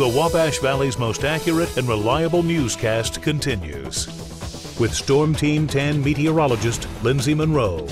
The Wabash Valley's most accurate and reliable newscast continues with Storm Team 10 meteorologist Lindsey Monroe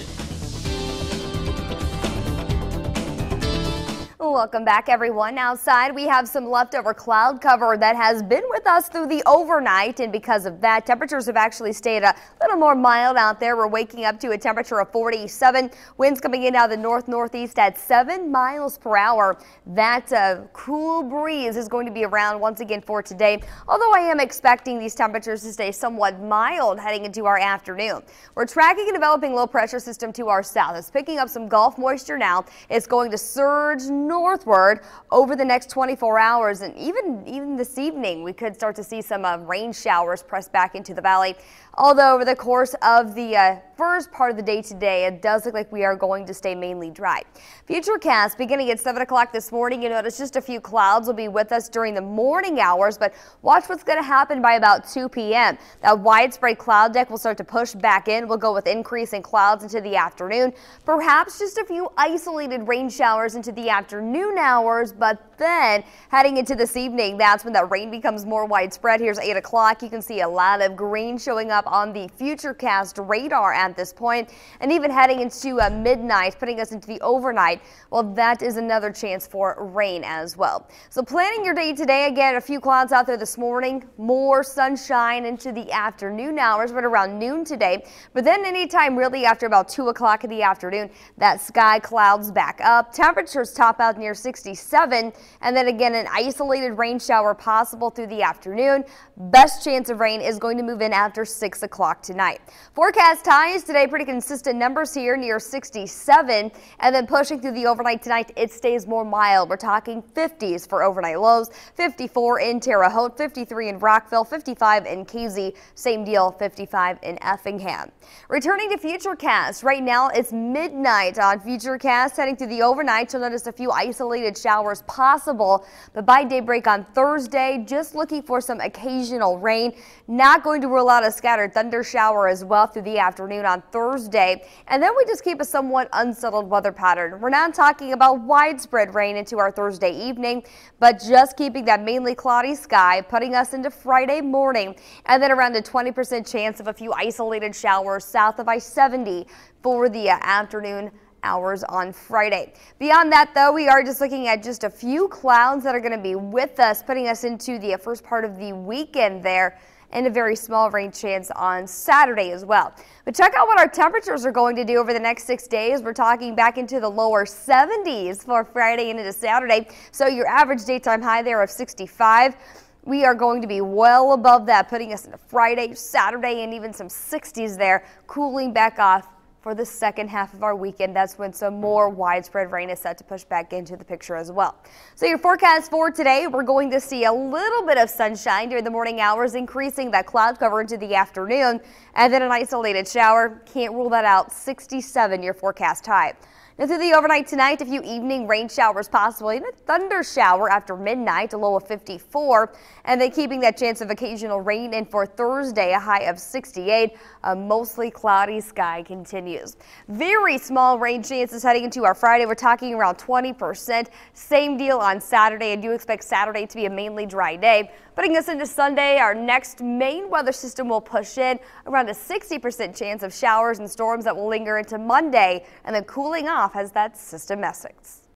Welcome back, everyone. Outside, we have some leftover cloud cover that has been with us through the overnight, and because of that, temperatures have actually stayed a little more mild out there. We're waking up to a temperature of 47. Winds coming in out of the north northeast at 7 miles per hour. That uh, cool breeze is going to be around once again for today, although I am expecting these temperatures to stay somewhat mild heading into our afternoon. We're tracking a developing low pressure system to our south. It's picking up some Gulf moisture now. It's going to surge north northward over the next 24 hours and even even this evening we could start to see some uh, rain showers press back into the valley. Although over the course of the uh, first part of the day today, it does look like we are going to stay mainly dry. Futurecast beginning at 7 o'clock this morning, you notice just a few clouds will be with us during the morning hours, but watch what's going to happen by about 2 p.m. That widespread cloud deck will start to push back in. We'll go with increasing clouds into the afternoon, perhaps just a few isolated rain showers into the afternoon noon hours, but then heading into this evening, that's when that rain becomes more widespread. Here's 8 o'clock. You can see a lot of green showing up on the Futurecast radar at this point, and even heading into uh, midnight, putting us into the overnight. Well, that is another chance for rain as well. So planning your day today, again, a few clouds out there this morning, more sunshine into the afternoon hours, but around noon today. But then anytime really after about 2 o'clock in the afternoon, that sky clouds back up. Temperatures top out near near 67. And then again, an isolated rain shower possible through the afternoon. Best chance of rain is going to move in after 6 o'clock tonight. Forecast highs today, pretty consistent numbers here near 67. And then pushing through the overnight tonight, it stays more mild. We're talking 50s for overnight lows, 54 in Terre Haute, 53 in Rockville, 55 in KZ, same deal, 55 in Effingham. Returning to Futurecast, right now it's midnight on Futurecast, heading through the overnight. You'll notice a few isolated isolated showers possible, but by daybreak on Thursday, just looking for some occasional rain. Not going to rule out a scattered thunder shower as well through the afternoon on Thursday. And then we just keep a somewhat unsettled weather pattern. We're not talking about widespread rain into our Thursday evening, but just keeping that mainly cloudy sky, putting us into Friday morning, and then around a 20% chance of a few isolated showers south of I-70 for the afternoon hours on Friday. Beyond that, though, we are just looking at just a few clouds that are going to be with us, putting us into the first part of the weekend there and a very small rain chance on Saturday as well. But check out what our temperatures are going to do over the next six days. We're talking back into the lower 70s for Friday and into Saturday. So your average daytime high there of 65. We are going to be well above that, putting us into Friday, Saturday, and even some 60s there, cooling back off for the second half of our weekend. That's when some more widespread rain is set to push back into the picture as well. So your forecast for today, we're going to see a little bit of sunshine during the morning hours, increasing that cloud cover into the afternoon, and then an isolated shower. Can't rule that out. 67 your forecast high. Now through the overnight tonight, a few evening rain showers possible, even a thunder shower after midnight, a low of 54, and then keeping that chance of occasional rain in for Thursday, a high of 68. A mostly cloudy sky continues. Very small rain chances heading into our Friday. We're talking around 20%. Same deal on Saturday. I do expect Saturday to be a mainly dry day. Putting us into Sunday, our next main weather system will push in around a 60% chance of showers and storms that will linger into Monday and then cooling off off as that system